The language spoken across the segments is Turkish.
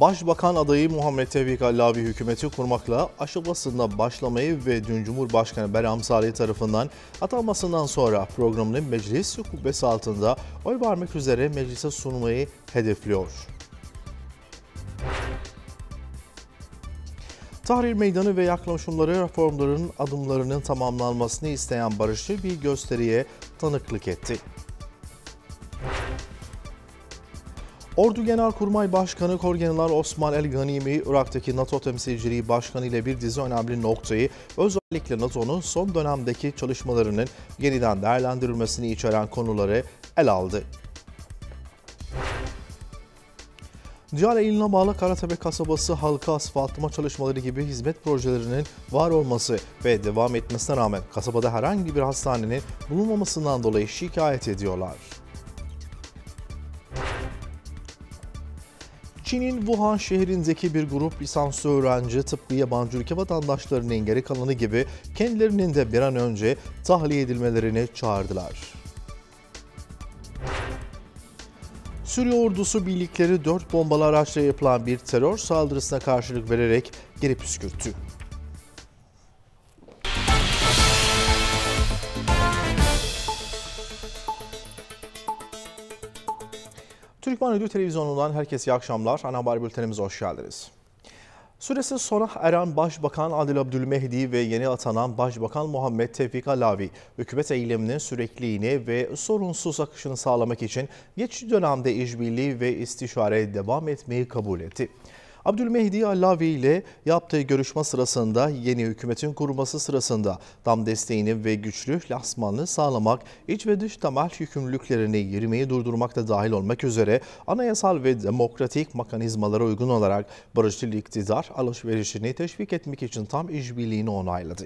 Başbakan adayı Muhammed Tevfik Allavi hükümeti kurmakla aşılmasında başlamayı ve dün Cumhurbaşkanı Berham Salih tarafından atanmasından sonra programını meclis kubbesi altında oy vermek üzere meclise sunmayı hedefliyor. Tahrir Meydanı ve yaklaşımları reformların adımlarının tamamlanmasını isteyen barışçı bir gösteriye tanıklık etti. Ordu Genelkurmay Başkanı Korgeneral Osman El Ganimi, Irak'taki NATO temsilciliği başkanı ile bir dizi önemli noktayı, özellikle NATO'nun son dönemdeki çalışmalarının yeniden değerlendirilmesini içeren konuları el aldı. Cale iline bağlı Karatepe kasabası halka asfaltlama çalışmaları gibi hizmet projelerinin var olması ve devam etmesine rağmen kasabada herhangi bir hastanenin bulunmamasından dolayı şikayet ediyorlar. Çin'in Wuhan şehrindeki bir grup lisans öğrenci tıpkı yabancı ülke vatandaşlarının geri kalanı gibi kendilerinin de bir an önce tahliye edilmelerini çağırdılar. Suriye ordusu birlikleri 4 bombalı araçla yapılan bir terör saldırısına karşılık vererek geri püskürttü. Türkmen Ödül Televizyonu'ndan herkese iyi akşamlar. Ana haber bültenimize hoş geldiniz. Süresi sona eren Başbakan Adil Abdülmehdi ve yeni atanan Başbakan Muhammed Tevfik Alavi, hükümet eyleminin sürekliliğini ve sorunsuz akışını sağlamak için geçici dönemde işbirliği ve istişare devam etmeyi kabul etti. Abdülmehdi Allavi ile yaptığı görüşme sırasında yeni hükümetin kurulması sırasında tam desteğini ve güçlü lasmanını sağlamak, iç ve dış temel yükümlülüklerini yürümeyi da dahil olmak üzere anayasal ve demokratik mekanizmalara uygun olarak barışçıl iktidar alışverişini teşvik etmek için tam işbirliğini onayladı.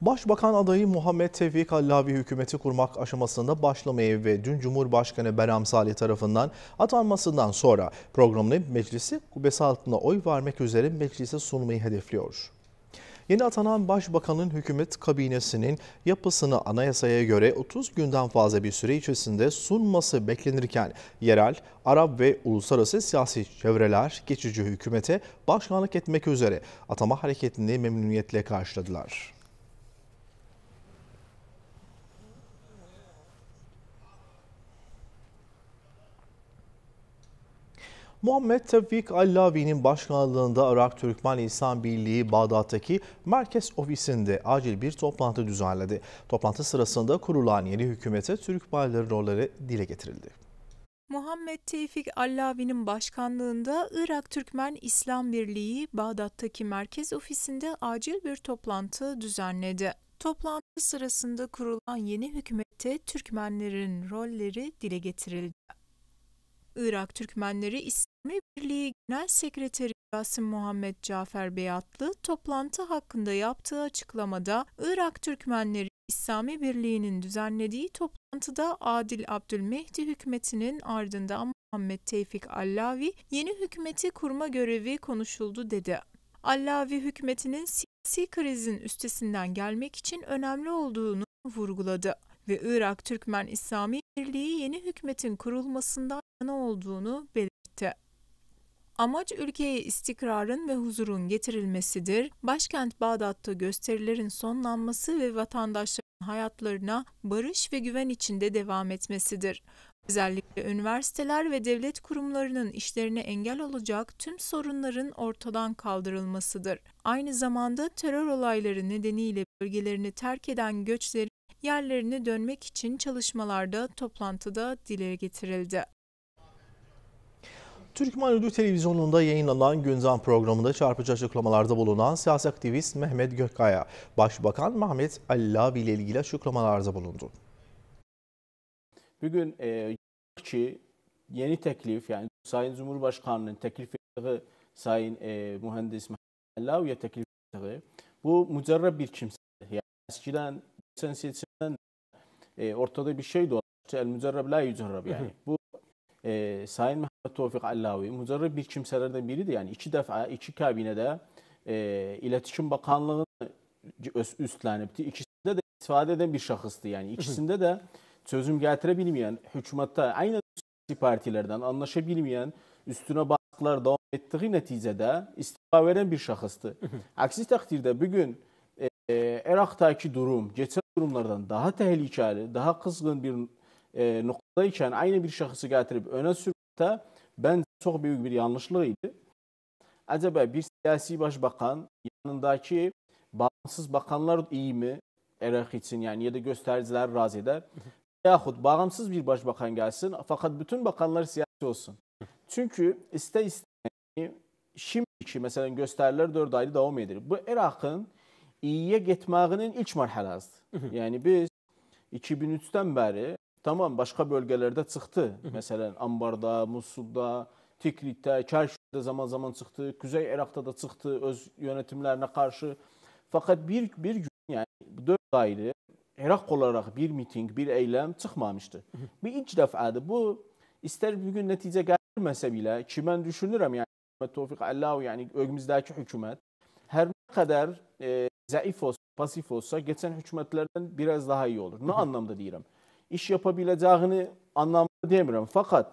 Başbakan adayı Muhammed Tevfik Allavi hükümeti kurmak aşamasında başlamayı ve dün Cumhurbaşkanı Berham Salih tarafından atanmasından sonra programını meclisi kubesi altında oy vermek üzere meclise sunmayı hedefliyor. Yeni atanan başbakanın hükümet kabinesinin yapısını anayasaya göre 30 günden fazla bir süre içerisinde sunması beklenirken yerel, Arap ve uluslararası siyasi çevreler geçici hükümete başkanlık etmek üzere atama hareketini memnuniyetle karşıladılar. Muhammed Tevfik Allavi'nin başkanlığında Irak Türkmen İnsan Birliği Bağdat'taki merkez ofisinde acil bir toplantı düzenledi. Toplantı sırasında kurulan yeni hükümete Türk bayları rolleri dile getirildi. Muhammed Tevfik Allavi'nin başkanlığında Irak Türkmen İslam Birliği Bağdat'taki merkez ofisinde acil bir toplantı düzenledi. Toplantı sırasında kurulan yeni hükümette Türkmenlerin rolleri dile getirildi. Irak Türkmenleri İslami Birliği Genel Sekreteri Rasim Muhammed Cafer Beyatlı toplantı hakkında yaptığı açıklamada Irak Türkmenleri İslami Birliği'nin düzenlediği toplantıda Adil Abdülmehdi hükümetinin ardından Muhammed Tevfik Allavi yeni hükümeti kurma görevi konuşuldu dedi. Allavi hükümetinin siyasi krizin üstesinden gelmek için önemli olduğunu vurguladı ve Irak Türkmen İslami Birliği yeni hükümetin kurulmasından yana olduğunu belirtti. Amaç ülkeye istikrarın ve huzurun getirilmesidir. Başkent Bağdat'ta gösterilerin sonlanması ve vatandaşların hayatlarına barış ve güven içinde devam etmesidir. Özellikle üniversiteler ve devlet kurumlarının işlerine engel olacak tüm sorunların ortadan kaldırılmasıdır. Aynı zamanda terör olayları nedeniyle bölgelerini terk eden göçlerin yerlerine dönmek için çalışmalarda toplantıda dile getirildi. Türkmen Ünlü Televizyonu'nda yayınlanan Günzan programında çarpıcı açıklamalarda bulunan siyasi aktivist Mehmet Gökkaya, Başbakan Mehmet Ali Lavi ile ilgili açıklamalarda bulundu. Bugün e, yeni teklif yani Sayın Cumhurbaşkanı'nın teklif ettiği Sayın e, Mühendis Mehmet Lavi'ye teklif ettiği bu mücerreb bir kimse. Yani eskiden sen e, ortada bir şey dolaştı. El mücerreb la yücerreb yani. Bu e, Sayın Mehmet Tevfik Allavi mücerreb bir kimselerden biriydi. Yani iki defa iki kabinede e, İletişim Bakanlığı'nı üstlenipti. İkisinde de istifade eden bir şahıstı yani. İkisinde de çözüm getirebilmeyen, hükümette aynı partilerden anlaşabilmeyen, üstüne baskılar devam ettiği neticede istifa veren bir şahıstı. Aksi takdirde bugün e, e Irak'taki durum, geçen durumlardan daha tehlikeli, daha kızgın bir e, noktadayken aynı bir şahısı getirip öne sürmekte ben çok büyük bir yanlışlığıydı. Acaba bir siyasi başbakan yanındaki bağımsız bakanlar iyi mi Irak için yani ya da göstericiler razı eder. Yahut bağımsız bir başbakan gelsin fakat bütün bakanlar siyasi olsun. Çünkü iste iste şimdiki mesela gösteriler 4 aylı devam edilir. Bu Irak'ın iyiyə getməyinin ilk mərhələsidir. Mhm. Yəni biz 2003-dən bəri tamam başqa bölgələrdə çıxdı. Mhm. Məsələn, Ambarda, Musulda, Tikritdə, Kərkükdə zaman-zaman çıxdı, Küzey Əraqda da çıxdı öz yönetimlərinə qarşı. Fəqət bir bir gün, yəni 4 aylı Əraq olaraq bir mitinq, bir eylem çıxmamışdı. Mhm. Bu ilk dəfədir. Bu istər bir gün nəticə gəlməsə belə ki, mən düşünürəm, yəni Tofiq Əllav, yəni ölkəmizdəki hökumət Hər nə qədər e, zəif olsa, pasif olsa, keçən hökumətlərdən biraz daha iyi olur. Nə anlamda deyirəm? İş yapa biləcəyini anlamda demirəm. Fəqat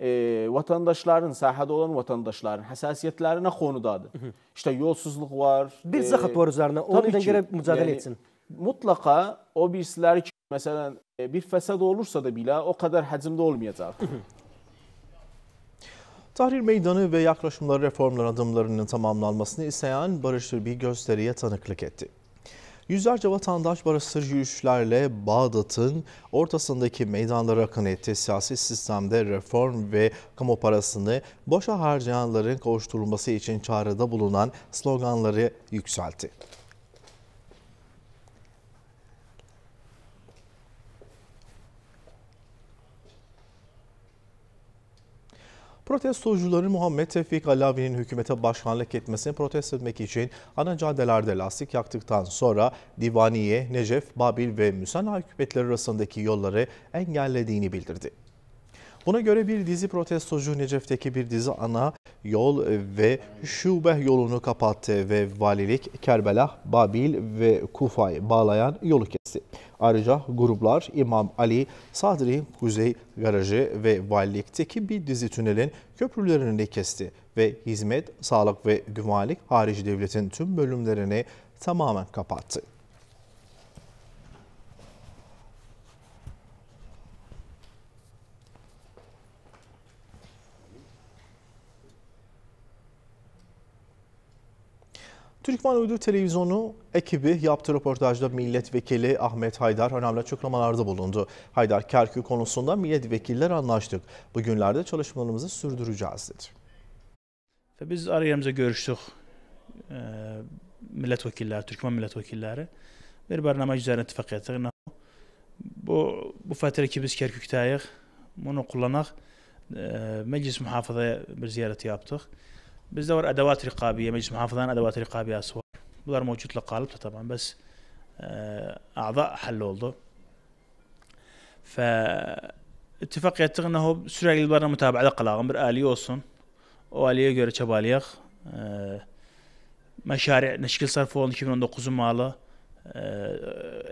e, vətəndaşların, sahədə olan vətəndaşların həssasiyyətləri nə xonudadır? İşte yolsuzluq var. Bir e, zəxət var üzərinə. Onun üçün görə mücadilə yəni, etsin. Mutlaqa o birisləri ki, məsələn, e, bir fəsad olursa da bilə o qədər həcmdə olmayacaq. Tahrir Meydanı ve yaklaşımları reformlar adımlarının tamamlanmasını isteyen barışçıl bir gösteriye tanıklık etti. Yüzlerce vatandaş barışçıl yürüyüşlerle Bağdat'ın ortasındaki meydanlara akın etti. Siyasi sistemde reform ve kamu parasını boşa harcayanların kavuşturulması için çağrıda bulunan sloganları yükseltti. Protestocuları Muhammed Tevfik Alavi'nin hükümete başkanlık etmesini protesto etmek için ana caddelerde lastik yaktıktan sonra Divaniye, Necef, Babil ve Müsana hükümetleri arasındaki yolları engellediğini bildirdi. Buna göre bir dizi protestocu Necef'teki bir dizi ana yol ve şube yolunu kapattı ve valilik Kerbela, Babil ve Kufay bağlayan yolu kesti. Ayrıca gruplar İmam Ali, Sadri, Kuzey Garajı ve valilikteki bir dizi tünelin köprülerini de kesti ve hizmet, sağlık ve güvenlik harici devletin tüm bölümlerini tamamen kapattı. Türkman Uydu Televizyonu ekibi yaptığı röportajda milletvekili Ahmet Haydar önemli açıklamalarda bulundu. Haydar Kerkü konusunda milletvekiller anlaştık. Bugünlerde çalışmalarımızı sürdüreceğiz dedi. Biz arayamıza görüştük. Ee, milletvekiller, Türkmen milletvekilleri. Bir barnamaj üzerine ittifak ettik. Bu, bu fətəli ki biz Kerkük'təyik. Bunu kullanak e, meclis muhafızaya bir ziyaret yaptık. Bizde var edevat rikabiye, meclis muhafızların edevat rikabiyası var. Bunlar mevcutla kalıptı tabi. Biz e, a'da halloldu. Fe ittifak ettik nehu sürekli bunlara mütabada kılalım. Bir aliye olsun. O aliye göre çabalayaq. E, meşari neşkil sarfı olan 2019'un malı e,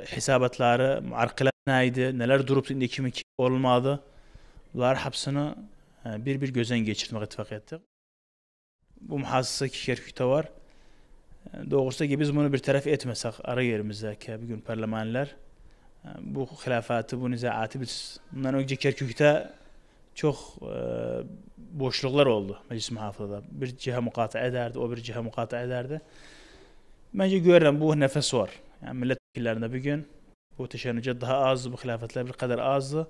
hesabatları, arkiler neydi, neler durup indi 2002 olmadı. Bunlar hepsini e, bir bir gözden geçirmek ittifak ettik bu ki kişiler var. Doğrusu ki biz bunu bir taraf etmesek ara yerimizdə ki bir gün parlamentlər e, bu xilafəti, bu nizaati biz bundan öncə Kerkük'də çox e, boşluqlar oldu Meclis mühafizədə. Bir cihə müqatə edərdi, o bir cihə müqatə edərdi. Məncə görürəm bu nefes var. Yani millət vəkillərində bu gün bu təşənnücə daha azdır, bu xilafətlər bir kadar azdır.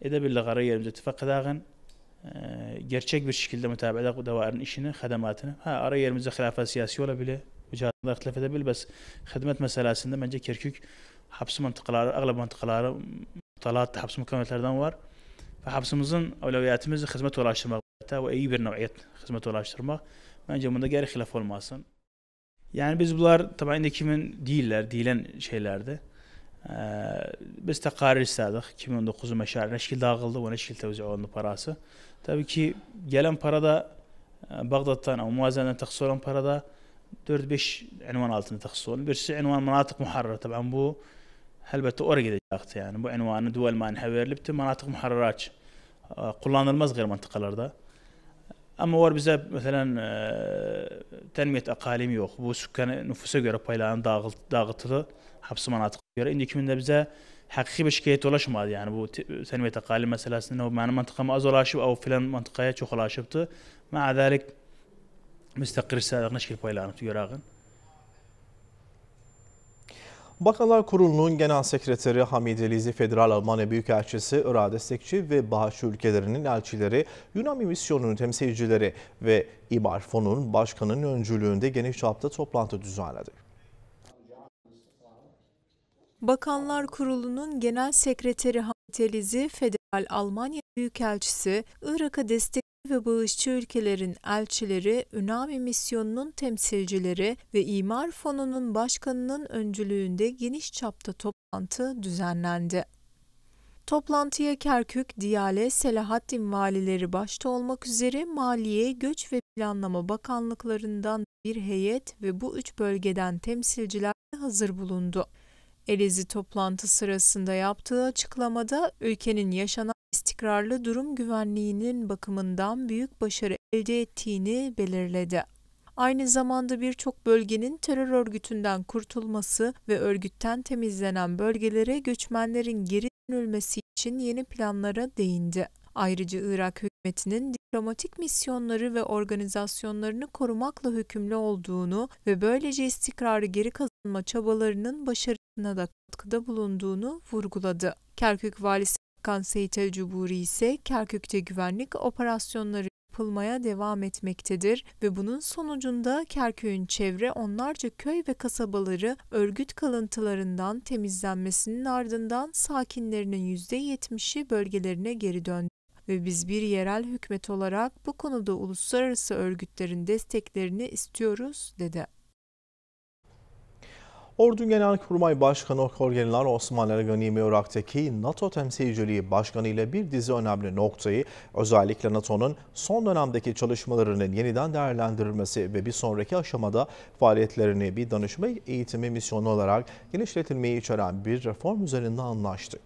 Edə bilirlər ara yerimizdə ittifaq edəğin. Ee, gerçek bir şekilde mütabelak bu davanın işini, hedematını. Ha ara yerimizde hilafet siyasi olabilir, mücadelede ihtilaf edebilir. Bes hizmet meselesinde bence Kerkük hapsi mantıkları, ağlab mantıkları talat hapsi mukametlerden var. Ve hapsımızın evleviyatimizi hizmet ulaştırmak ve iyi bir neviyet hizmet ulaştırmak. Bence bunda geri hilaf olmasın. Yani biz bunlar tabi de kimin değiller, değilen şeylerdi. Ee, biz tekarar istedik. 2019'un meşarına şekil dağıldı ve ne şekil tevzi olundu parası. Tabii ki gelen parada e, Bağdat'tan ama Muazen'den tahsis olan parada 4-5 ünvan altında tahsis olun. Birisi ünvan manatık muharrar. Tabii bu elbette oraya gidecekti yani. Bu ünvanı dual manha verilip manatık muharrarat e, kullanılmaz gayri mantıkalarda. Ama var bize mesela e, tenmiyet akalimi yok. Bu sükkan nüfusa göre paylanan dağıt, dağıtılı hapsi mantıklı göre. İndi kiminde bize حقيقي بشكيت ولا شماد يعني بو تنمية تقاليد مثلا انه معنا منطقة ما ازولاشب او فلان منطقة شو خلاشبته مع ذلك مستقر سابق نشكل بايلانı tüyürağı. Bakanlar Kurulu'nun Genel Sekreteri Hamid Elizi, Federal Almanya Büyükelçisi, Irak destekçi ve bağışçı ülkelerinin elçileri, Yunan misyonunun temsilcileri ve İBAR Fonu'nun başkanının öncülüğünde geniş çapta toplantı düzenledi. Bakanlar Kurulu'nun Genel Sekreteri Telizi, Federal Almanya Büyükelçisi, Irak'a destek ve bağışçı ülkelerin elçileri, Ünami misyonunun temsilcileri ve İmar Fonu'nun başkanının öncülüğünde geniş çapta toplantı düzenlendi. Toplantıya Kerkük, Diyale, Selahattin valileri başta olmak üzere Maliye, Göç ve Planlama Bakanlıklarından bir heyet ve bu üç bölgeden temsilciler hazır bulundu. Elezi toplantı sırasında yaptığı açıklamada ülkenin yaşanan istikrarlı durum güvenliğinin bakımından büyük başarı elde ettiğini belirledi. Aynı zamanda birçok bölgenin terör örgütünden kurtulması ve örgütten temizlenen bölgelere göçmenlerin geri dönülmesi için yeni planlara değindi. Ayrıca Irak hükümetinin diplomatik misyonları ve organizasyonlarını korumakla hükümlü olduğunu ve böylece istikrarı geri kazanmakla çabalarının başarısına da katkıda bulunduğunu vurguladı. Kerkük valisi Hakan Seyit Cuburi ise Kerkük'te güvenlik operasyonları yapılmaya devam etmektedir ve bunun sonucunda Kerkük'ün çevre onlarca köy ve kasabaları örgüt kalıntılarından temizlenmesinin ardından sakinlerinin %70'i bölgelerine geri döndü ve biz bir yerel hükümet olarak bu konuda uluslararası örgütlerin desteklerini istiyoruz dedi. Ordu Genelkurmay Başkanı Korgeneral Osman Ergani Irak'taki NATO temsilciliği başkanı ile bir dizi önemli noktayı özellikle NATO'nun son dönemdeki çalışmalarının yeniden değerlendirilmesi ve bir sonraki aşamada faaliyetlerini bir danışma eğitimi misyonu olarak genişletilmeyi içeren bir reform üzerinde anlaştı.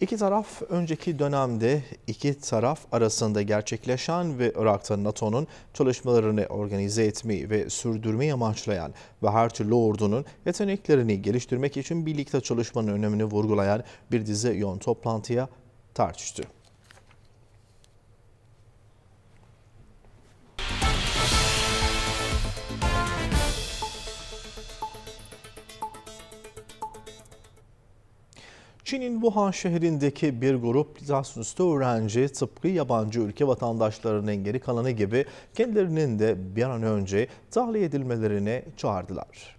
İki taraf önceki dönemde iki taraf arasında gerçekleşen ve Irak'ta NATO'nun çalışmalarını organize etmeyi ve sürdürmeyi amaçlayan ve her türlü ordunun yeteneklerini geliştirmek için birlikte çalışmanın önemini vurgulayan bir dizi yoğun toplantıya tartıştı. Çin'in Wuhan şehrindeki bir grup lisansüstü öğrenci tıpkı yabancı ülke vatandaşlarının geri kalanı gibi kendilerinin de bir an önce tahliye edilmelerini çağırdılar.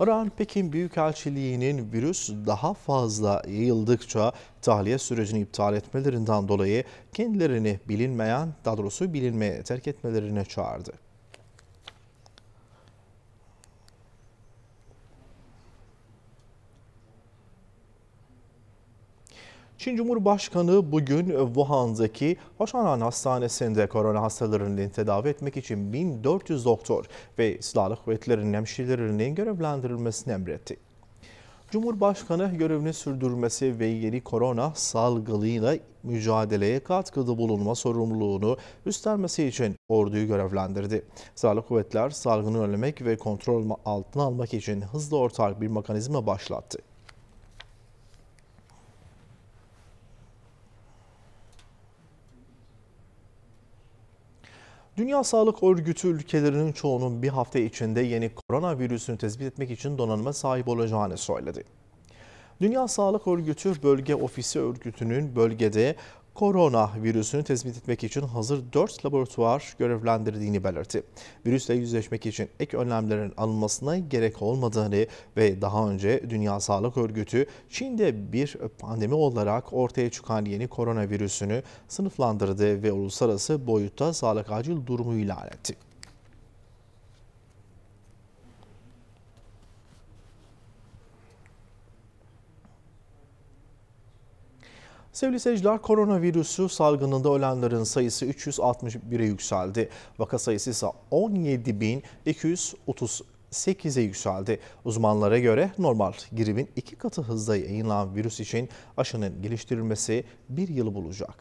Iran, Pekin Büyükelçiliği'nin virüs daha fazla yayıldıkça tahliye sürecini iptal etmelerinden dolayı kendilerini bilinmeyen, daha doğrusu bilinmeye terk etmelerine çağırdı. Çin Cumhurbaşkanı bugün e, Wuhan'daki Hoşanan Hastanesi'nde korona hastalarını tedavi etmek için 1400 doktor ve silahlı kuvvetlerin hemşirelerinin görevlendirilmesini emretti. Cumhurbaşkanı görevini sürdürmesi ve yeni korona salgılığıyla mücadeleye katkıda bulunma sorumluluğunu üstlenmesi için orduyu görevlendirdi. Silahlı kuvvetler salgını önlemek ve kontrol altına almak için hızlı ortak bir mekanizma başlattı. Dünya Sağlık Örgütü ülkelerinin çoğunun bir hafta içinde yeni koronavirüsünü tespit etmek için donanıma sahip olacağını söyledi. Dünya Sağlık Örgütü Bölge Ofisi Örgütü'nün bölgede korona virüsünü tespit etmek için hazır 4 laboratuvar görevlendirdiğini belirtti. Virüsle yüzleşmek için ek önlemlerin alınmasına gerek olmadığını ve daha önce Dünya Sağlık Örgütü Çin'de bir pandemi olarak ortaya çıkan yeni korona virüsünü sınıflandırdı ve uluslararası boyutta sağlık acil durumu ilan etti. Sevgili seyirciler koronavirüsü salgınında ölenlerin sayısı 361'e yükseldi. Vaka sayısı ise 17.238'e yükseldi. Uzmanlara göre normal gribin iki katı hızda yayılan virüs için aşının geliştirilmesi bir yılı bulacak.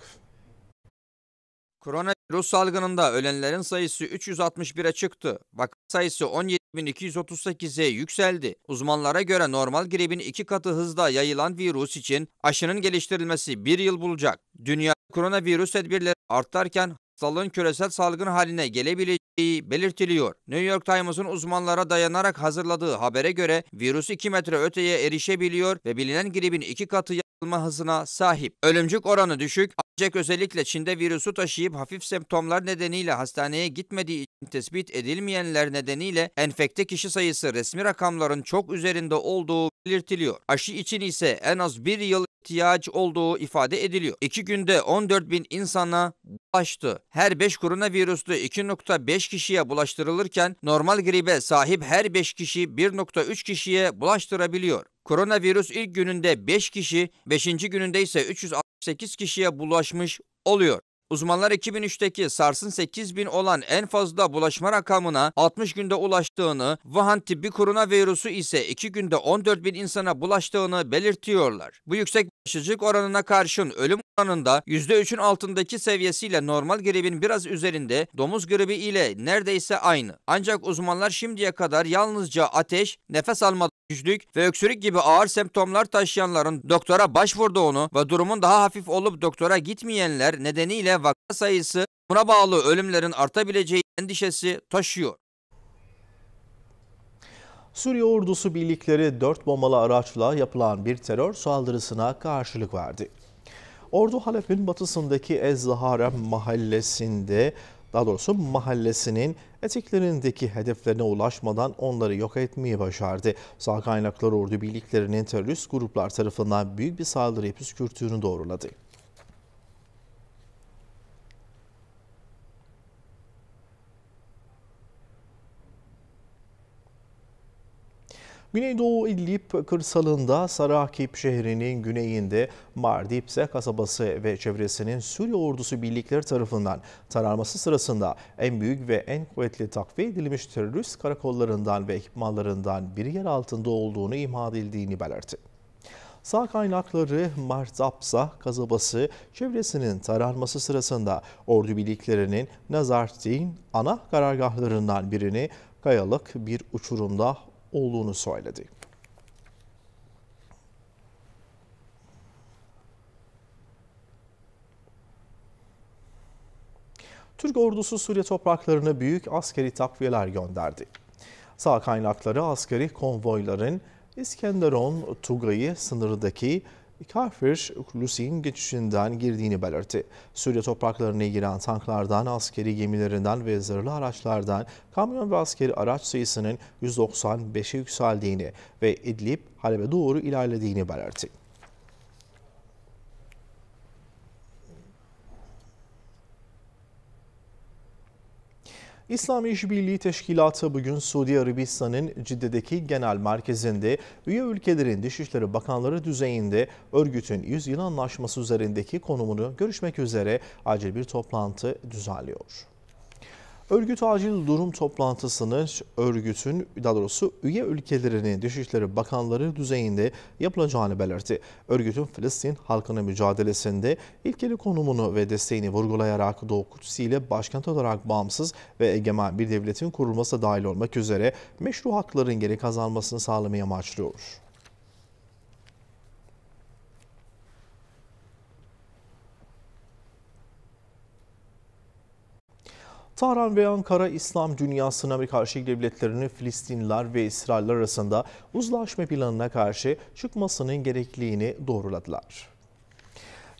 Koronavirüs salgınında ölenlerin sayısı 361'e çıktı. Vaka sayısı 17.238'e yükseldi. Uzmanlara göre normal gripin iki katı hızda yayılan virüs için aşının geliştirilmesi bir yıl bulacak. Dünya koronavirüs tedbirleri artarken hastalığın küresel salgın haline gelebileceği belirtiliyor. New York Times'ın uzmanlara dayanarak hazırladığı habere göre virüs 2 metre öteye erişebiliyor ve bilinen gripin iki katı hızına sahip. Ölümcük oranı düşük. Ancak özellikle Çin'de virüsü taşıyıp hafif semptomlar nedeniyle hastaneye gitmediği için tespit edilmeyenler nedeniyle enfekte kişi sayısı resmi rakamların çok üzerinde olduğu belirtiliyor. Aşı için ise en az bir yıl ihtiyaç olduğu ifade ediliyor. İki günde 14 bin insana bulaştı. Her 5 koronavirüslü 2.5 kişiye bulaştırılırken normal gribe sahip her 5 kişi 1.3 kişiye bulaştırabiliyor. Koronavirüs ilk gününde 5 kişi, 5. gününde ise 368 kişiye bulaşmış oluyor. Uzmanlar 2003'teki SARS'ın bin olan en fazla bulaşma rakamına 60 günde ulaştığını, Wuhan tipi koronavirüsü ise 2 günde 14 bin insana bulaştığını belirtiyorlar. Bu yüksek bulaşıcılık oranına karşın ölüm oranında %3'ün altındaki seviyesiyle normal gribin biraz üzerinde domuz gribi ile neredeyse aynı. Ancak uzmanlar şimdiye kadar yalnızca ateş, nefes alma güçlük ve öksürük gibi ağır semptomlar taşıyanların doktora başvurduğunu ve durumun daha hafif olup doktora gitmeyenler nedeniyle vaka sayısı buna bağlı ölümlerin artabileceği endişesi taşıyor. Suriye ordusu birlikleri dört bombalı araçla yapılan bir terör saldırısına karşılık verdi. Ordu Halep'in batısındaki Ezzahara mahallesinde daha doğrusu mahallesinin eteklerindeki hedeflerine ulaşmadan onları yok etmeyi başardı. Sağ kaynaklar ordu birliklerinin terörist gruplar tarafından büyük bir saldırıya püskürttüğünü doğruladı. Güneydoğu İdlib kırsalında Sarakip şehrinin güneyinde Mardipse kasabası ve çevresinin Suriye ordusu birlikleri tarafından tararması sırasında en büyük ve en kuvvetli takviye edilmiş terörist karakollarından ve ekipmanlarından biri yer altında olduğunu imha edildiğini belirtti. Sağ kaynakları Martapsa kasabası çevresinin taranması sırasında ordu birliklerinin Nazartin ana karargahlarından birini kayalık bir uçurumda olduğunu söyledi. Türk ordusu Suriye topraklarına büyük askeri takviyeler gönderdi. Sağ kaynakları askeri konvoyların İskenderun, Tugay'ı sınırdaki Kafir, Lusin geçişinden girdiğini belirtti. Suriye topraklarına giren tanklardan, askeri gemilerinden ve zırhlı araçlardan kamyon ve askeri araç sayısının 195'e yükseldiğini ve İdlib, Halep'e doğru ilerlediğini belirtti. İslam İşbirliği Teşkilatı bugün Suudi Arabistan'ın Cidde'deki genel merkezinde üye ülkelerin Dışişleri Bakanları düzeyinde örgütün 100 yıl anlaşması üzerindeki konumunu görüşmek üzere acil bir toplantı düzenliyor. Örgüt acil durum toplantısını örgütün daha doğrusu üye ülkelerinin Dışişleri Bakanları düzeyinde yapılacağını belirtti. Örgütün Filistin halkının mücadelesinde ilkeli konumunu ve desteğini vurgulayarak Doğu Kutsi ile başkent olarak bağımsız ve egemen bir devletin kurulması dahil olmak üzere meşru hakların geri kazanmasını sağlamaya amaçlıyor. Tahran ve Ankara İslam dünyasına ve karşı devletlerini Filistinliler ve İsrailler arasında uzlaşma planına karşı çıkmasının gerekliliğini doğruladılar.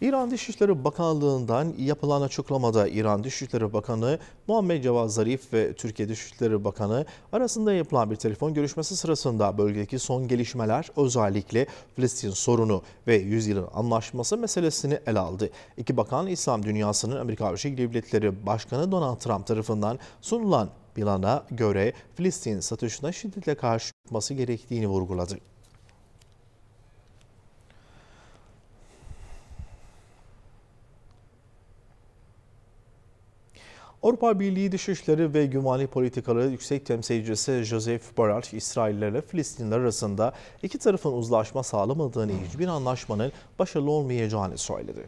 İran Dışişleri Bakanlığı'ndan yapılan açıklamada İran Dışişleri Bakanı Muhammed Cevaz Zarif ve Türkiye Dışişleri Bakanı arasında yapılan bir telefon görüşmesi sırasında bölgedeki son gelişmeler özellikle Filistin sorunu ve yüzyılın anlaşması meselesini ele aldı. İki bakan İslam dünyasının Amerika Birleşik Devletleri Başkanı Donald Trump tarafından sunulan plana göre Filistin statüsüne şiddetle karşı çıkması gerektiğini vurguladı. Avrupa Birliği Dışişleri ve Güvenlik Politikaları Yüksek Temsilcisi Joseph Borrell, İsrailler ile Filistinler arasında iki tarafın uzlaşma sağlamadığını hiçbir anlaşmanın başarılı olmayacağını söyledi.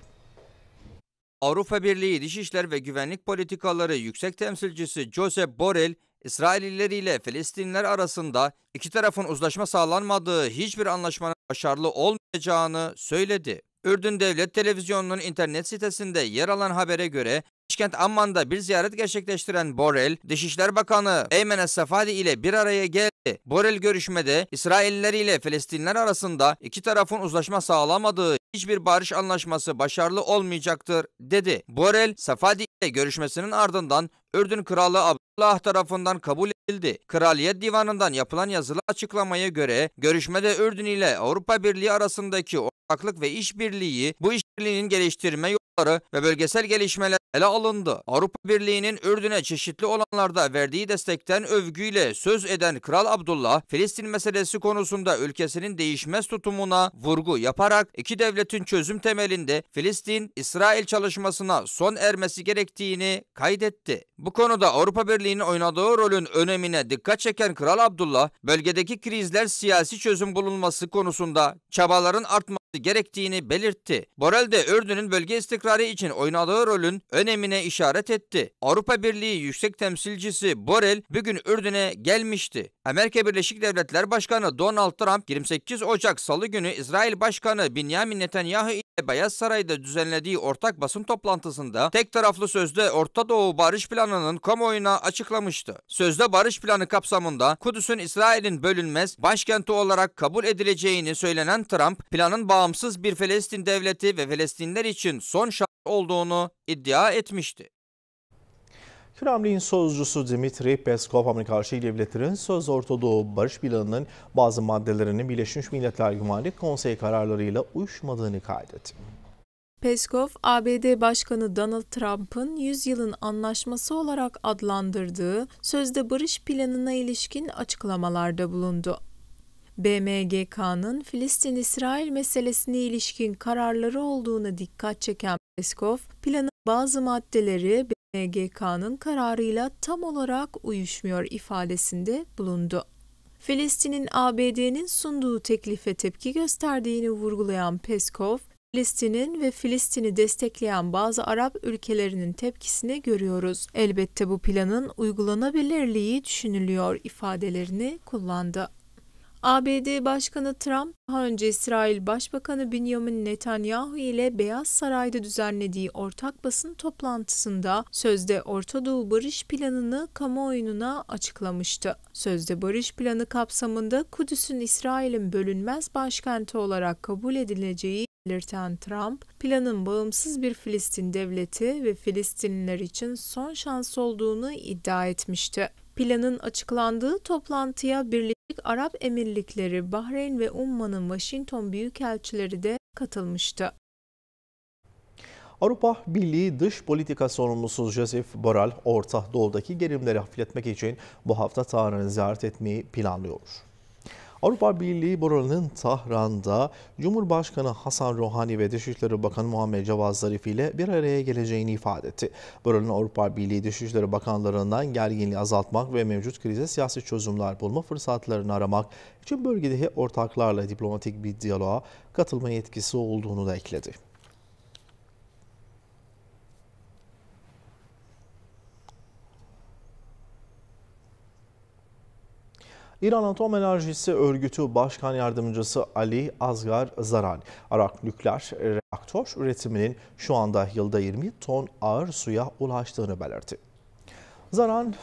Avrupa Birliği Dışişler ve Güvenlik Politikaları Yüksek Temsilcisi Joseph Borrell, İsrailliler ile Filistinler arasında iki tarafın uzlaşma sağlanmadığı hiçbir anlaşmanın başarılı olmayacağını söyledi. Ürdün Devlet Televizyonu'nun internet sitesinde yer alan habere göre Başkent Amman'da bir ziyaret gerçekleştiren Borel, Dışişler Bakanı Eymen Safadi ile bir araya geldi. Borel görüşmede İsrailliler ile Filistinler arasında iki tarafın uzlaşma sağlamadığı hiçbir barış anlaşması başarılı olmayacaktır dedi. Borel, Safadi ile görüşmesinin ardından Ürdün Kralı Abdullah tarafından kabul edildi. Kraliyet Divanı'ndan yapılan yazılı açıklamaya göre görüşmede Ürdün ile Avrupa Birliği arasındaki ortaklık ve işbirliği bu işbirliğinin geliştirme politikaları ve bölgesel gelişmeler ele alındı. Avrupa Birliği'nin Ürdün'e çeşitli olanlarda verdiği destekten övgüyle söz eden Kral Abdullah, Filistin meselesi konusunda ülkesinin değişmez tutumuna vurgu yaparak iki devletin çözüm temelinde Filistin-İsrail çalışmasına son ermesi gerektiğini kaydetti. Bu konuda Avrupa Birliği'nin oynadığı rolün önemine dikkat çeken Kral Abdullah, bölgedeki krizler siyasi çözüm bulunması konusunda çabaların artması gerektiğini belirtti. Borel de Ürdün'ün bölge istikrarı için oynadığı rolün önemine işaret etti. Avrupa Birliği Yüksek Temsilcisi Borel bugün Ürdün'e gelmişti. Amerika Birleşik Devletleri Başkanı Donald Trump 28 Ocak Salı günü İsrail Başkanı Benjamin Netanyahu ile Beyaz Saray'da düzenlediği ortak basın toplantısında tek taraflı sözde Orta Doğu Barış Planı'nın kamuoyuna açıklamıştı. Sözde barış planı kapsamında Kudüs'ün İsrail'in bölünmez başkenti olarak kabul edileceğini söylenen Trump planın bağ bağımsız bir Filistin devleti ve Filistinler için son şart olduğunu iddia etmişti. Kremlin sözcüsü Dmitri Peskov, Amerika Birleşik Devletleri'nin söz Ortadoğu Barış Planı'nın bazı maddelerinin Birleşmiş Milletler Güvenlik Konseyi kararlarıyla uyuşmadığını kaydetti. Peskov, ABD Başkanı Donald Trump'ın 100 yılın anlaşması olarak adlandırdığı sözde barış planına ilişkin açıklamalarda bulundu. BMGK'nın Filistin-İsrail meselesine ilişkin kararları olduğuna dikkat çeken Peskov, planın bazı maddeleri BMGK'nın kararıyla tam olarak uyuşmuyor ifadesinde bulundu. Filistin'in ABD'nin sunduğu teklife tepki gösterdiğini vurgulayan Peskov, Filistin'in ve Filistin'i destekleyen bazı Arap ülkelerinin tepkisini görüyoruz. Elbette bu planın uygulanabilirliği düşünülüyor ifadelerini kullandı. ABD Başkanı Trump, daha önce İsrail Başbakanı Benjamin Netanyahu ile Beyaz Saray'da düzenlediği ortak basın toplantısında sözde Orta Doğu Barış Planı'nı kamuoyuna açıklamıştı. Sözde barış planı kapsamında Kudüs'ün İsrail'in bölünmez başkenti olarak kabul edileceği belirten Trump, planın bağımsız bir Filistin devleti ve Filistinliler için son şans olduğunu iddia etmişti. Planın açıklandığı toplantıya Birleşik Arap Emirlikleri, Bahreyn ve Umman'ın Washington büyükelçileri de katılmıştı. Avrupa Birliği Dış Politika Sorumlusu Joseph Borrell, Orta Doğu'daki gerilimleri hafifletmek için bu hafta Tahran'ı ziyaret etmeyi planlıyor. Avrupa Birliği Buralının Tahran'da Cumhurbaşkanı Hasan Rohani ve Dışişleri Bakanı Muhammed Cevaz Zarif ile bir araya geleceğini ifade etti. Buranın Avrupa Birliği Dışişleri Bakanlarından gerginliği azaltmak ve mevcut krize siyasi çözümler bulma fırsatlarını aramak için bölgedeki ortaklarla diplomatik bir diyaloğa katılma yetkisi olduğunu da ekledi. İran Atom Enerjisi Örgütü Başkan Yardımcısı Ali Azgar Zaran, Arak nükleer reaktör üretiminin şu anda yılda 20 ton ağır suya ulaştığını belirtti. Zaran,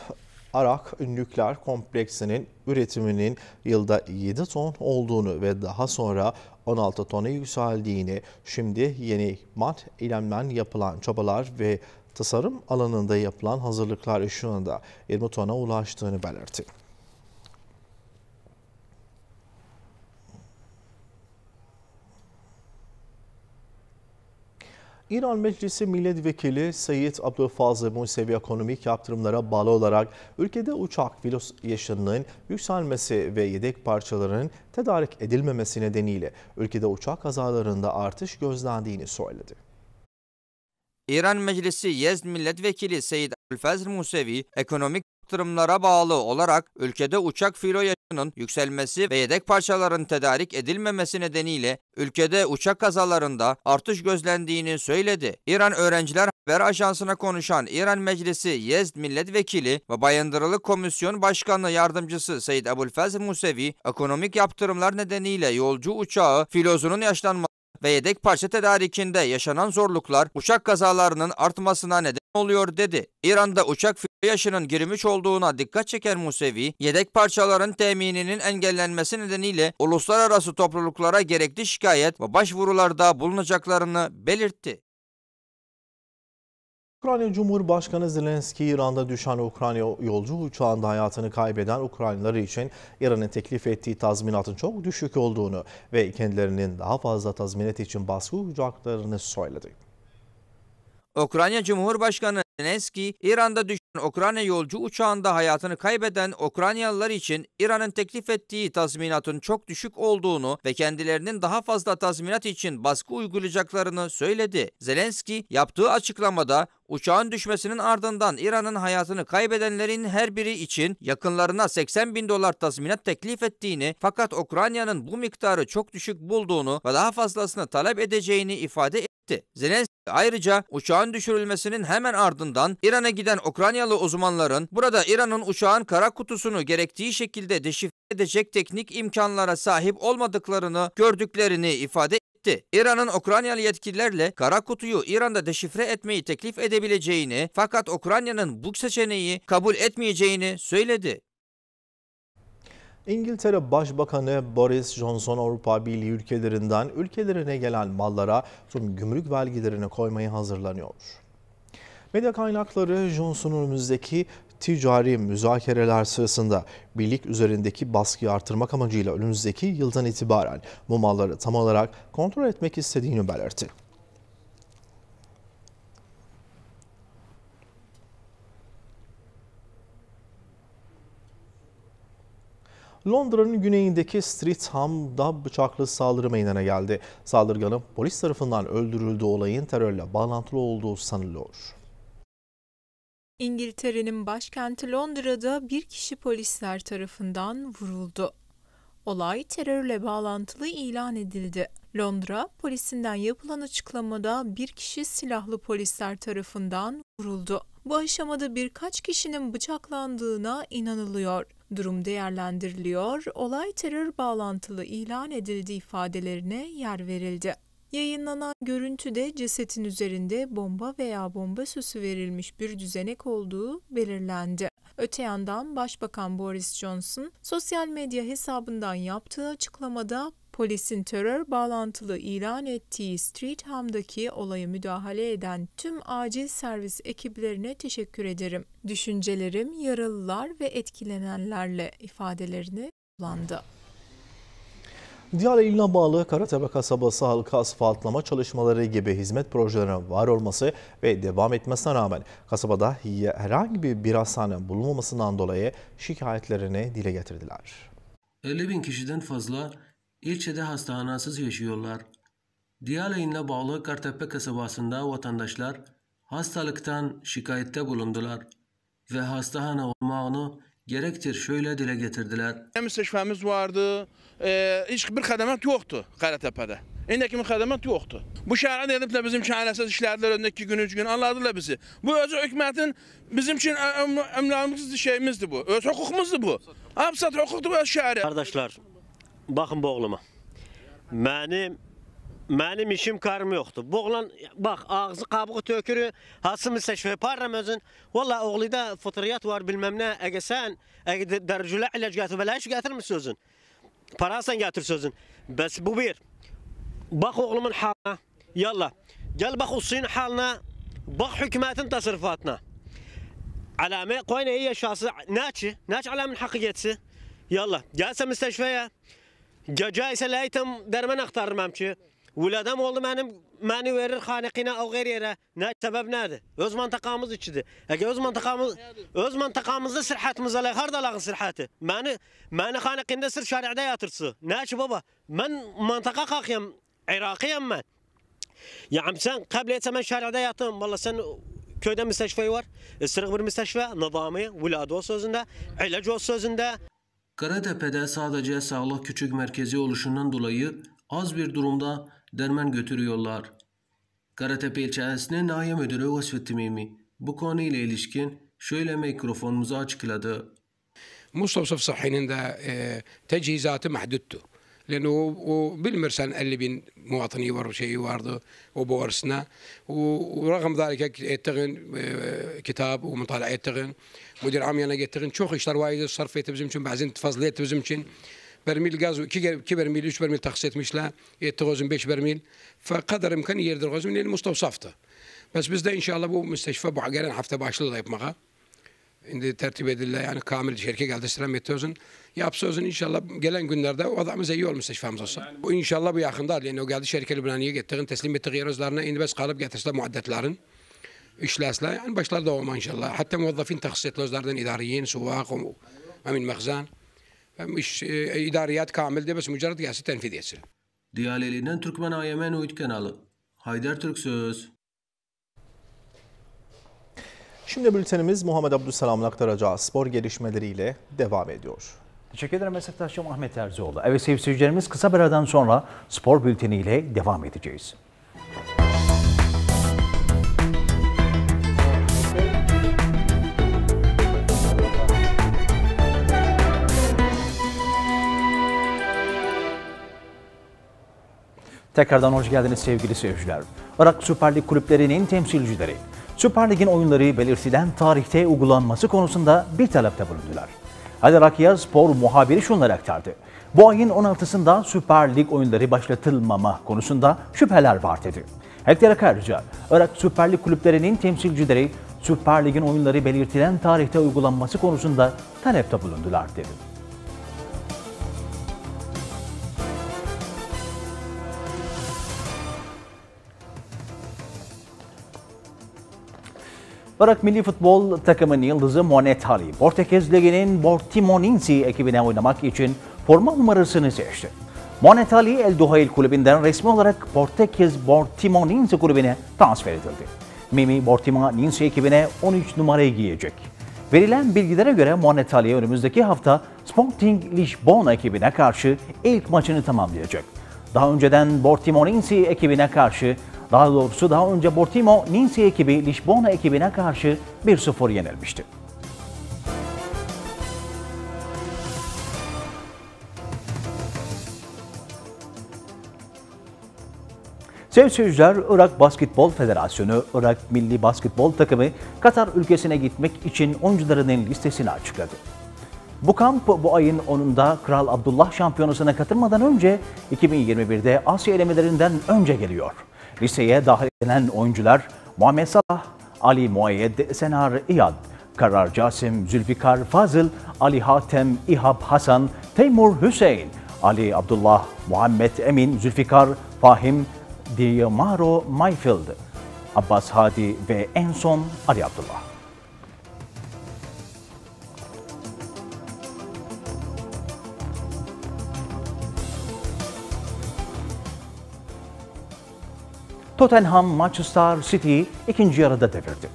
Arak nükleer kompleksinin üretiminin yılda 7 ton olduğunu ve daha sonra 16 tona yükseldiğini, şimdi yeni mat ilemden yapılan çabalar ve tasarım alanında yapılan hazırlıklar ışığında 20 tona ulaştığını belirtti. İran Meclisi Milletvekili Seyit Abdülfazıl Musevi ekonomik yaptırımlara bağlı olarak ülkede uçak filos yaşının yükselmesi ve yedek parçaların tedarik edilmemesi nedeniyle ülkede uçak kazalarında artış gözlendiğini söyledi. İran Meclisi Yezd Milletvekili Seyit Abdülfazıl Musevi ekonomik yaptırımlara bağlı olarak ülkede uçak filo yaşının yükselmesi ve yedek parçaların tedarik edilmemesi nedeniyle ülkede uçak kazalarında artış gözlendiğini söyledi. İran Öğrenciler Haber Ajansı'na konuşan İran Meclisi Yezd Milletvekili ve Bayındırılı Komisyon Başkanı Yardımcısı Seyyid Abulfaz Musevi, ekonomik yaptırımlar nedeniyle yolcu uçağı filozunun yaşlanması ve yedek parça tedarikinde yaşanan zorluklar uçak kazalarının artmasına neden oluyor dedi. İran'da uçak yaşının girmiş olduğuna dikkat çeken Musevi, yedek parçaların temininin engellenmesi nedeniyle uluslararası topluluklara gerekli şikayet ve başvurularda bulunacaklarını belirtti. Ukrayna Cumhurbaşkanı Zelenski, İran'da düşen Ukrayna yolcu uçağında hayatını kaybeden Ukraynalıları için İran'ın teklif ettiği tazminatın çok düşük olduğunu ve kendilerinin daha fazla tazminat için baskı uyacaklarını söyledi. Ukrayna Cumhurbaşkanı Zelenski, İran'da düşen Ukrayna yolcu uçağında hayatını kaybeden Ukraynalılar için İran'ın teklif ettiği tazminatın çok düşük olduğunu ve kendilerinin daha fazla tazminat için baskı uygulayacaklarını söyledi. Zelenski yaptığı açıklamada Uçağın düşmesinin ardından İran'ın hayatını kaybedenlerin her biri için yakınlarına 80 bin dolar tazminat teklif ettiğini fakat Ukrayna'nın bu miktarı çok düşük bulduğunu ve daha fazlasını talep edeceğini ifade etti. Zelenski ayrıca uçağın düşürülmesinin hemen ardından ardından İran'a giden Ukraynalı uzmanların burada İran'ın uçağın kara kutusunu gerektiği şekilde deşifre edecek teknik imkanlara sahip olmadıklarını gördüklerini ifade etti. İran'ın Ukraynalı yetkililerle kara kutuyu İran'da deşifre etmeyi teklif edebileceğini fakat Ukrayna'nın bu seçeneği kabul etmeyeceğini söyledi. İngiltere Başbakanı Boris Johnson Avrupa Birliği ülkelerinden ülkelerine gelen mallara tüm gümrük vergilerini koymayı hazırlanıyor. Medya kaynakları Johnson'un önümüzdeki ticari müzakereler sırasında birlik üzerindeki baskıyı artırmak amacıyla önümüzdeki yıldan itibaren bu malları tam olarak kontrol etmek istediğini belirtti. Londra'nın güneyindeki Streetham'da bıçaklı saldırı meydana geldi. Saldırganın polis tarafından öldürüldüğü olayın terörle bağlantılı olduğu sanılıyor. İngiltere'nin başkenti Londra'da bir kişi polisler tarafından vuruldu. Olay terörle bağlantılı ilan edildi. Londra polisinden yapılan açıklamada bir kişi silahlı polisler tarafından vuruldu. Bu aşamada birkaç kişinin bıçaklandığına inanılıyor. Durum değerlendiriliyor, olay terör bağlantılı ilan edildi ifadelerine yer verildi. Yayınlanan görüntüde cesetin üzerinde bomba veya bomba süsü verilmiş bir düzenek olduğu belirlendi. Öte yandan Başbakan Boris Johnson sosyal medya hesabından yaptığı açıklamada polisin terör bağlantılı ilan ettiği Streetham'daki olaya müdahale eden tüm acil servis ekiplerine teşekkür ederim. Düşüncelerim yaralılar ve etkilenenlerle ifadelerini kullandı diğer iline bağlı Karatepe kasabası halka asfaltlama çalışmaları gibi hizmet projelerinin var olması ve devam etmesine rağmen kasabada herhangi bir, bir hastane bulunmamasından dolayı şikayetlerini dile getirdiler. 50 bin kişiden fazla ilçede hastanasız yaşıyorlar. Diyale ile bağlı Karatepe kasabasında vatandaşlar hastalıktan şikayette bulundular ve hastane olmağını gerektir şöyle dile getirdiler. Müsteşfamız vardı. E, bir kademet yoktu Karatepe'de. İndeki bir kademet yoktu. Bu şehre edip de bizim şehresez işlerler öndeki gün üç gün anladılar bizi. Bu öz hükümetin bizim için emlamımızdı şeyimizdi bu. Öz hukukumuzdu bu. Absat hukuktu bu öz şehri. Kardeşler bakın bu oğluma. Benim Mənim işim qarım yoxdur. Bu oğlan bax ağzı qabığı tökür. Hansı müstəşfə aparıram özün. Valla oğlida fotoriyyat var bilməm nə. Əgə sən əgə dərcülə ilac gətir, belə iş gətirmisən özün. Parasan gətir sözün. Bəs bu bir. Bax oğlumun halına. Yalla. Gəl bax Usuyin halına. Bax hökumətin təsərrüfatına. Alamə qoyna iyi yaşası. Nəçi? Nəçi alamın haqqı getsin. Yalla. Gəlsə müstəşfəyə. Gecə isə ləytəm dərman axtarıram ki. Vüladam oldu benim, beni verir hanikine o geri Ne sebep nerede? Öz mantakamız içidir. Ege öz mantakamız, öz mantakamızda sirhatımız alay, hardalağın sirhatı. Beni, beni hanikinde sır şariada yatırsı. Ne açı baba? Ben mantaka kalkayım, Irakiyim ben. Yani sen kabul ben şariada yatım. Valla sen köyde müsteşfe var. Isırık e, bir müsteşfe, nizami, vüladı sözünde, ilacı sözünde. Karatepe'de sadece sağlık küçük merkezi oluşundan dolayı az bir durumda derman götürüyorlar. Karatepe ilçesine nahiye müdürü Vasfet Timimi bu konuyla ilişkin şöyle mikrofonumuzu açıkladı. مستوصف صحي عند تجهيزاته محدودته لانه وبالمرسان اللي بين مواطني ورشي وارضه وبورسنا ورغم ذلك التغن كتاب ومطالعه التغن مدير عام يانا التغن شوخ اشتر وايد صرفي تبزمشن بعزين تفضليت تبزمشن برميل gaz, 2 برميل 3 برميل تخصيط مشلا يتغزم 5 برميل فقدر امكان يرد الغزم لان مستوصفته بس بس ده ان شاء الله bu müsteşfa bu gelen hafta başlığı yapmaya indi tertip edildi yani kamil şerke geldi sıra metozun yapsa özün inşallah gelen günlerde o adamız iyi olmuş müsteşfamız olsun. Yani. Bu inşallah bu yakında yani o geldi şerke Lübnaniye gittiğin teslim ettiği yer özlerine indi bes kalıp getirsiler muaddetlerin. işlerle yani başlar da inşallah. Hatta muvazzafin tahsisiyetli özlerden idariyen, suvak, amin mehzan. مش اداريات كامل ده بس مجرد قياس التنفيذ يصير Diyaleli'den Türkmen AYM Uyut kanalı. Haydar Türk Söz. Şimdi bültenimiz Muhammed Abdüsselam'la aktaracağı spor gelişmeleriyle devam ediyor. Teşekkür ederim meslektaşım Ahmet Erzioğlu. Evet sevgili seyircilerimiz kısa bir aradan sonra spor bülteniyle devam edeceğiz. Tekrardan hoş geldiniz sevgili seyirciler. Irak Süper Lig kulüplerinin temsilcileri, Süper Lig'in oyunları belirtilen tarihte uygulanması konusunda bir talepte bulundular. Hadi Rakia Spor muhabiri şunları aktardı. Bu ayın 16'sında Süper Lig oyunları başlatılmama konusunda şüpheler var dedi. Eklere ayrıca Irak Süper Lig kulüplerinin temsilcileri Süper Lig'in oyunları belirtilen tarihte uygulanması konusunda talepte bulundular dedi. Irak milli futbol takımının yıldızı Monet Hali, Portekiz Ligi'nin Portimonense ekibine oynamak için forma numarasını seçti. Monet Ali El Duhail kulübünden resmi olarak Portekiz Portimonense kulübüne transfer edildi. Mimi Portimonense ekibine 13 numarayı giyecek. Verilen bilgilere göre Monet Ali önümüzdeki hafta Sporting Lisbon ekibine karşı ilk maçını tamamlayacak. Daha önceden Portimonense ekibine karşı daha doğrusu daha önce Bortimo Ninsi ekibi Lisbona ekibine karşı 1-0 yenilmişti. Sevgili seyirciler, Irak Basketbol Federasyonu, Irak Milli Basketbol Takımı Katar ülkesine gitmek için oyuncularının listesini açıkladı. Bu kamp bu ayın 10'unda Kral Abdullah Şampiyonası'na katılmadan önce 2021'de Asya elemelerinden önce geliyor. Liseye dahil edilen oyuncular Muhammed Salah, Ali Muayyed, Senar İyad, Karar Casim, Zülfikar Fazıl, Ali Hatem, İhab Hasan, Teymur Hüseyin, Ali Abdullah, Muhammed Emin, Zülfikar, Fahim, Diamaro Mayfield, Abbas Hadi ve en son Ali Abdullah. Tottenham Manchester City'yi ikinci yarıda devirdi.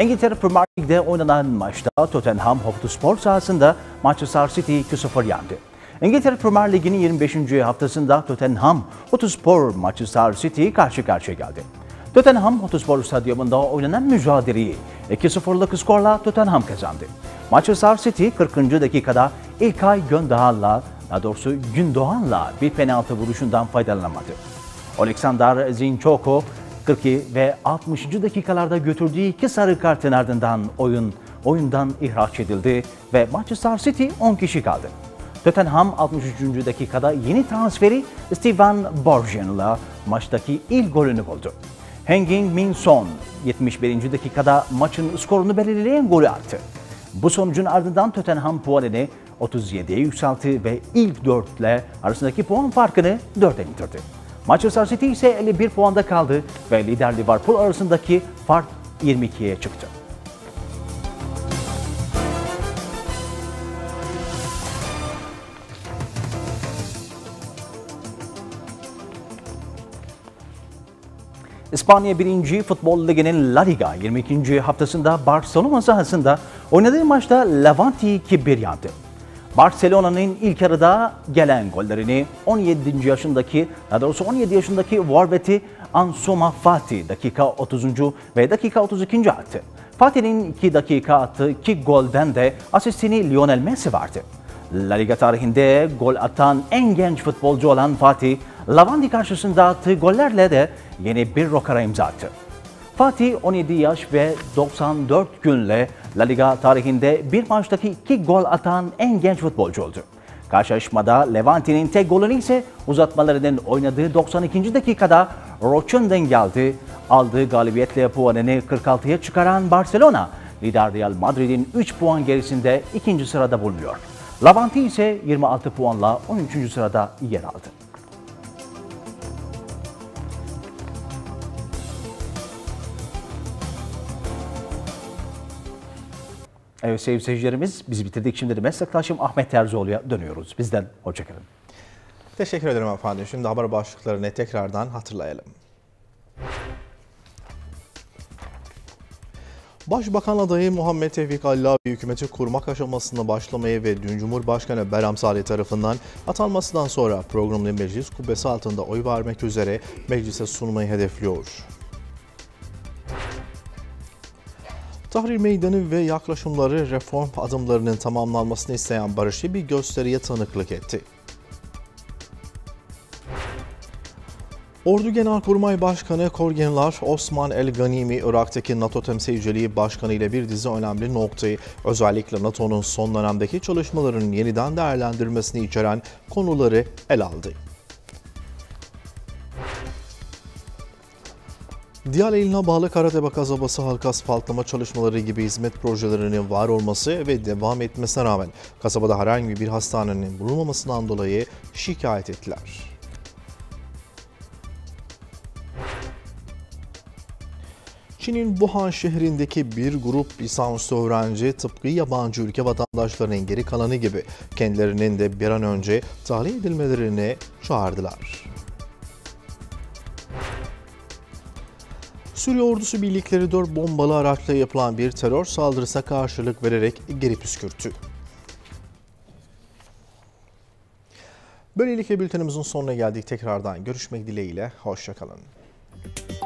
İngiltere Premier Lig'de oynanan maçta Tottenham Hotspur sahasında Manchester City 2-0 yendi. İngiltere Premier Ligi'nin 25. haftasında Tottenham Hotspur Manchester City karşı karşıya geldi. Tottenham Hotspur Stadyumunda oynanan mücadeleyi 2-0'lık skorla Tottenham kazandı. Manchester City 40. dakikada İlkay Gündoğan'la, daha doğrusu Gündoğan'la bir penaltı vuruşundan faydalanamadı. Oleksandar Zinchoko 40 ve 60. dakikalarda götürdüğü iki sarı kartın ardından oyun oyundan ihraç edildi ve Manchester City 10 kişi kaldı. Tottenham 63. dakikada yeni transferi Steven Borgen'la maçtaki ilk golünü buldu. Henging Min Son 71. dakikada maçın skorunu belirleyen golü attı. Bu sonucun ardından Tottenham puanını 37'ye yükseltti ve ilk dörtle arasındaki puan farkını 4'e indirdi. Manchester City ise 51 puanda kaldı ve lider Liverpool arasındaki fark 22'ye çıktı. İspanya 1. Futbol Ligi'nin La Liga 22. haftasında Barcelona sahasında oynadığı maçta Levante'yi 2-1 yendi. Barcelona'nın ilk yarıda gelen gollerini 17. yaşındaki, daha doğrusu 17 yaşındaki Warbet'i Ansoma Fatih dakika 30. ve dakika 32. attı. Fatih'in 2 dakika attığı 2 golden de asistini Lionel Messi vardı. La Liga tarihinde gol atan en genç futbolcu olan Fatih, Lavandi karşısında attığı gollerle de yeni bir rokara imza attı. Fatih 17 yaş ve 94 günle La Liga tarihinde bir maçtaki iki gol atan en genç futbolcu oldu. Karşılaşmada Levante'nin tek golünü ise uzatmalarının oynadığı 92. dakikada Rochon'dan geldi. Aldığı galibiyetle puanını 46'ya çıkaran Barcelona, lider Real Madrid'in 3 puan gerisinde ikinci sırada bulunuyor. Levante ise 26 puanla 13. sırada yer aldı. Evet sevgili seyircilerimiz biz bitirdik. Şimdi de meslektaşım Ahmet Terzioğlu'ya dönüyoruz. Bizden hoşçakalın. Teşekkür ederim efendim. Şimdi haber başlıklarını tekrardan hatırlayalım. Başbakan adayı Muhammed Tevfik Allavi hükümeti kurmak aşamasında başlamaya ve dün Cumhurbaşkanı Beram Salih tarafından atanmasından sonra programlı meclis kubbesi altında oy vermek üzere meclise sunmayı hedefliyor. Tahrir Meydanı ve yaklaşımları reform adımlarının tamamlanmasını isteyen barışı bir gösteriye tanıklık etti. Ordu Genelkurmay Başkanı Korgenlar, Osman El Ganimi, Irak'taki NATO temsilciliği başkanı ile bir dizi önemli noktayı, özellikle NATO'nun son dönemdeki çalışmalarının yeniden değerlendirmesini içeren konuları el aldı. Diyale iline bağlı Karateba kasabası halka asfaltlama çalışmaları gibi hizmet projelerinin var olması ve devam etmesine rağmen kasabada herhangi bir hastanenin bulunmamasından dolayı şikayet ettiler. Çin'in Wuhan şehrindeki bir grup lisans öğrenci tıpkı yabancı ülke vatandaşlarının geri kalanı gibi kendilerinin de bir an önce tahliye edilmelerini çağırdılar. Suriye ordusu birlikleri 4 bombalı araçla yapılan bir terör saldırısına karşılık vererek geri püskürttü. Böylelikle bültenimizin sonuna geldik. Tekrardan görüşmek dileğiyle. Hoşçakalın.